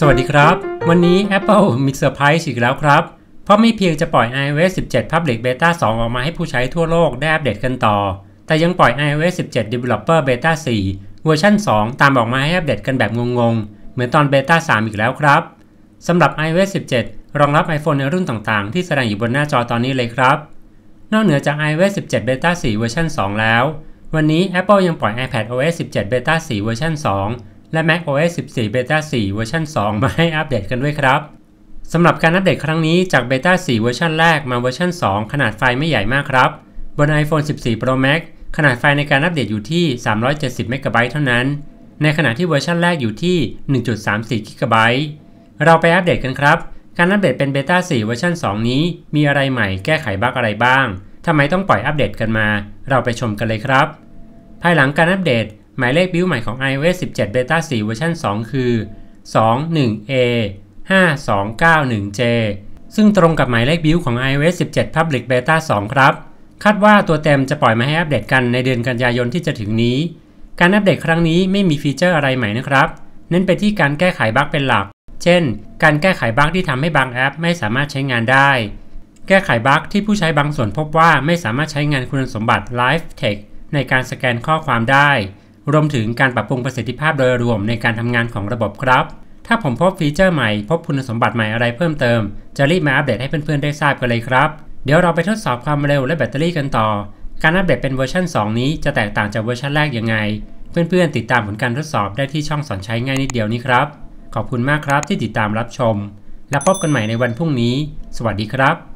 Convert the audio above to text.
สวัสดีครับ วันนี้ Apple มีเซอร์ไพรส์อีกแล้วครับ เพราะไม่เพียงจะปล่อย iOS 17 Public Beta 2 ออกมาให้ผู้ใช้ทั่วโลกได้อัปเดตกันต่อ แต่ยังปล่อย iOS 17 Developer Beta 4 เวอร์ชัน2 ตามออกมาให้อัปเดตกันแบบงงๆ เหมือนตอน Beta 3 อีกแล้วครับสำหรับ iOS 17 รองรับ iPhone ในรุ่นต่างๆ ที่แสดงอยู่บนหน้าจอตอนนี้เลยครับ นอกเหนือจาก iOS 17 Beta 4เวอร์ชัน2 แล้ว วันนี้ Apple ยังปล่อย iPad OS 17 Beta 4เวอร์ชัน2และ macOS 14 Beta 4เวอร์ชัน2มาให้อัปเดตกันด้วยครับสำหรับการอัปเดตครั้งนี้จาก Beta 4เวอร์ชันแรกมาเวอร์ชัน2ขนาดไฟล์ไม่ใหญ่มากครับ บน iPhone 14 Pro Max ขนาดไฟล์ในการอัปเดตอยู่ที่ 370 MB เท่านั้น ในขณะที่เวอร์ชันแรกอยู่ที่ 1.34 GB เราไปอัปเดตกันครับ การอัปเดตเป็น Beta 4เวอร์ชัน2นี้มีอะไรใหม่แก้ไขบั๊กอะไรบ้างทำไมต้องปล่อยอัปเดตกันมา เราไปชมกันเลยครับ ภายหลังการอัปเดตหมายเลขบิลวใหม่ของ iOS 17 Beta 4 เวอร์ชัน2 คือ 21A 5291J ซึ่งตรงกับหมายเลขบิลวของ iOS 17 Public Beta 2 ครับ คาดว่าตัวเต็มจะปล่อยมาให้อัปเดตกันในเดือนกันยายนที่จะถึงนี้ การอัปเดตครั้งนี้ไม่มีฟีเจอร์อะไรใหม่นะครับ เน้นไปที่การแก้ไขบั๊กเป็นหลัก เช่น การแก้ไขบั๊กที่ทำให้บางแอปไม่สามารถใช้งานได้ แก้ไขบั๊กที่ผู้ใช้บางส่วนพบว่าไม่สามารถใช้งานคุณสมบัติ Live Text ในการสแกนข้อความได้รวมถึงการปรับปรุงประสิทธิภาพโดยรวมในการทำงานของระบบครับ ถ้าผมพบฟีเจอร์ใหม่ พบคุณสมบัติใหม่อะไรเพิ่มเติม จะรีบมาอัปเดตให้เพื่อนๆได้ทราบกันเลยครับ เดี๋ยวเราไปทดสอบความเร็วและแบตเตอรี่กันต่อ การอัปเดตเป็นเวอร์ชัน2 นี้ จะแตกต่างจากเวอร์ชันแรกยังไง เพื่อนๆติดตามผลการทดสอบได้ที่ช่องสอนใช้ง่ายนิดเดียวนี้ครับ ขอบคุณมากครับที่ติดตามรับชม และพบกันใหม่ในวันพรุ่งนี้ สวัสดีครับ